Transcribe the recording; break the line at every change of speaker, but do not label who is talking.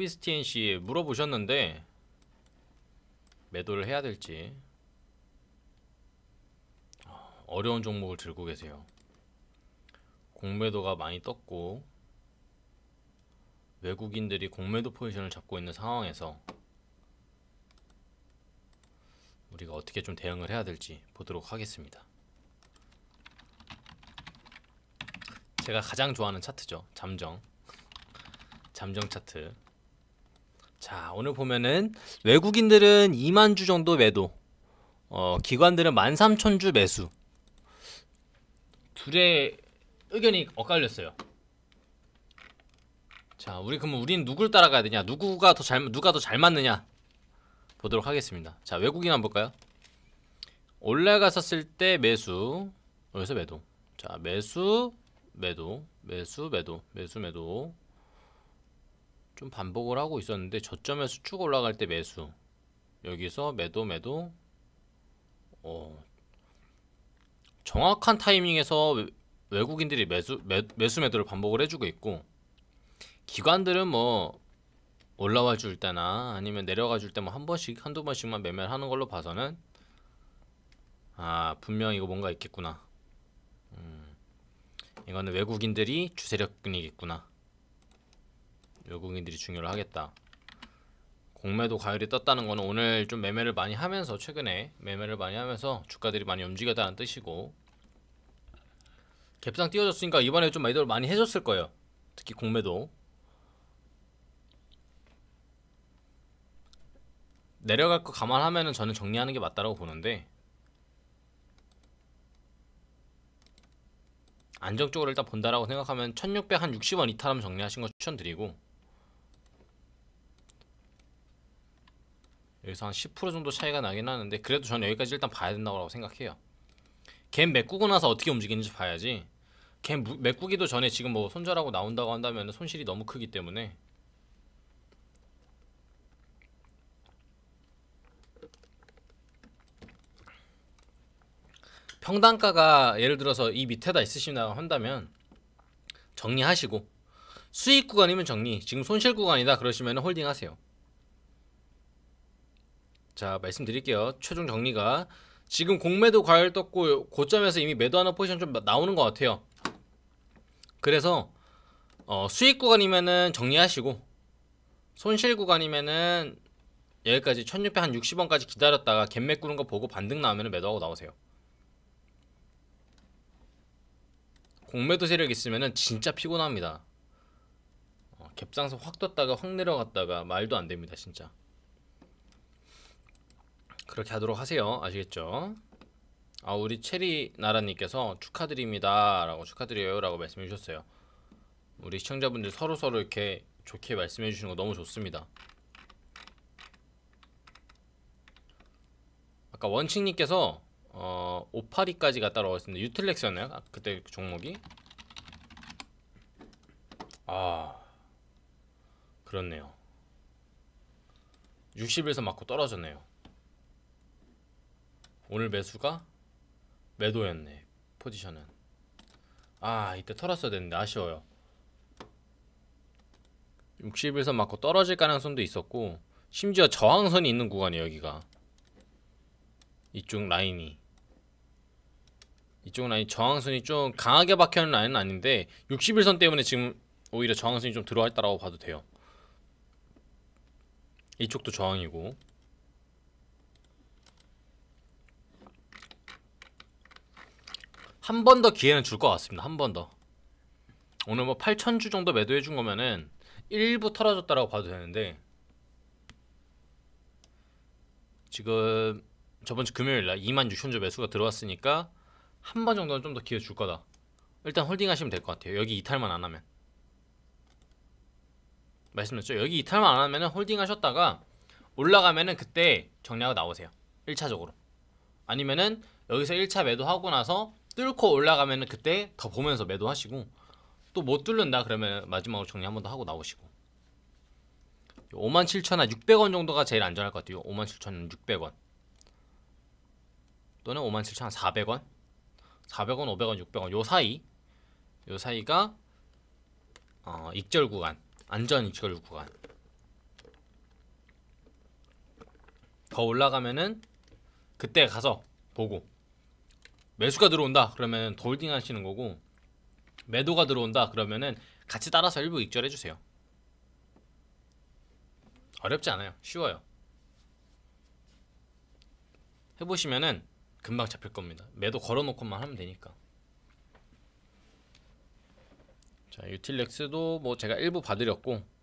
호비스틴 씨 물어보셨는데 매도를 해야 될지 어려운 종목을 들고 계세요. 공매도가 많이 떴고 외국인들이 공매도 포지션을 잡고 있는 상황에서 우리가 어떻게 좀 대응을 해야 될지 보도록 하겠습니다. 제가 가장 좋아하는 차트죠. 잠정. 잠정 차트. 자, 오늘 보면은 외국인들은 2만 주 정도 매도, 어, 기관들은 1만3천주 매수. 둘의 의견이 엇갈렸어요. 자, 우리 그러면 우린 누굴 따라가야 되냐? 누구가 더 잘 누가 더 잘 맞느냐? 보도록 하겠습니다. 자, 외국인 한번 볼까요? 올라갔었을 때 매수, 여기서 매도. 자, 매수, 매도, 매수, 매도, 매수, 매도. 좀 반복을 하고 있었는데 저점에서 쭉 올라갈 때 매수 여기서 매도 매도 어, 정확한 타이밍에서 외국인들이 매수, 매, 매수 매도를 반복을 해주고 있고 기관들은 뭐 올라와 줄 때나 아니면 내려가 줄때뭐한 번씩 한두 번씩만 매매를 하는 걸로 봐서는 아 분명 이거 뭔가 있겠구나 음, 이거는 외국인들이 주세력이겠구나 외국인들이 중요를 하겠다. 공매도 가열이 떴다는 거는 오늘 좀 매매를 많이 하면서 최근에 매매를 많이 하면서 주가들이 많이 움직였다는 뜻이고 갭상 띄워졌으니까 이번에 좀 매도를 많이 해줬을 거예요. 특히 공매도 내려갈 거 감안하면은 저는 정리하는 게 맞다라고 보는데 안정적으로 일단 본다라고 생각하면 1660원 이탈하면 정리하신 거 추천드리고 여기서 한10% 정도 차이가 나긴 하는데 그래도 저는 여기까지 일단 봐야 된다고 생각해요 걘 메꾸고 나서 어떻게 움직이는지 봐야지 걘 메꾸기도 전에 지금 뭐 손절하고 나온다고 한다면 손실이 너무 크기 때문에 평단가가 예를 들어서 이 밑에다 있으시나 한다면 정리하시고 수익 구간이면 정리 지금 손실 구간이다 그러시면 홀딩하세요 자 말씀드릴게요. 최종 정리가 지금 공매도 과열 떴고 고점에서 이미 매도하는 포지션 좀 나오는 것 같아요. 그래서 어, 수익 구간이면은 정리하시고 손실 구간이면은 여기까지 1660원까지 기다렸다가 갭맥 구는 거 보고 반등 나오면 은 매도하고 나오세요. 공매도 세력 있으면은 진짜 피곤합니다. 어, 갭상승 확 떴다가 확 내려갔다가 말도 안 됩니다, 진짜. 그렇게 하도록 하세요. 아시겠죠? 아 우리 체리 나라님께서 축하드립니다라고 축하드려요라고 말씀해 주셨어요. 우리 시청자분들 서로 서로 이렇게 좋게 말씀해 주시는 거 너무 좋습니다. 아까 원칙님께서 어, 오파리까지 갔다 나왔습니다. 유틸렉스였나요? 아, 그때 그 종목이? 아 그렇네요. 60에서 맞고 떨어졌네요. 오늘 매수가 매도였네 포지션은 아 이때 털었어야 되는데 아쉬워요 60일선 맞고 떨어질 가능성도 있었고 심지어 저항선이 있는 구간이에요 여기가 이쪽 라인이 이쪽 라인 저항선이 좀 강하게 박혀있는 라인은 아닌데 60일선 때문에 지금 오히려 저항선이 좀 들어와 있다라고 봐도 돼요 이쪽도 저항이고 한번더 기회는 줄 것 같습니다. 한 번 더. 오늘 뭐 8,000주 정도 매도해준 거면은 일부 털어줬다라고 봐도 되는데 지금 저번 주 금요일 날2 6 0 0 0주 매수가 들어왔으니까 한 번 정도는 좀 더 기회 줄 거다. 일단 홀딩 하시면 될 것 같아요. 여기 이탈만 안 하면. 말씀드렸죠? 여기 이탈만 안 하면 은 홀딩 하셨다가 올라가면은 그때 정리하고 나오세요. 1차적으로. 아니면은 여기서 1차 매도하고 나서 뚫고 올라가면 그때 더 보면서 매도하시고 또 못 뚫는다 그러면 마지막으로 정리 한 번 더 하고 나오시고 57,000원 600원 정도가 제일 안전할 것 같아요 57,600원 0 0 0원 또는 57,400원 400원, 500원, 600원 요 사이 요 사이가 어, 익절 구간 안전 익절 구간 더 올라가면은 그때 가서 보고 매수가 들어온다 그러면 돌딩 하시는 거고 매도가 들어온다 그러면은 같이 따라서 일부 익절해 주세요. 어렵지 않아요. 쉬워요. 해보시면은 금방 잡힐 겁니다. 매도 걸어놓고만 하면 되니까. 자, 유틸렉스도 뭐 제가 일부 봐드렸고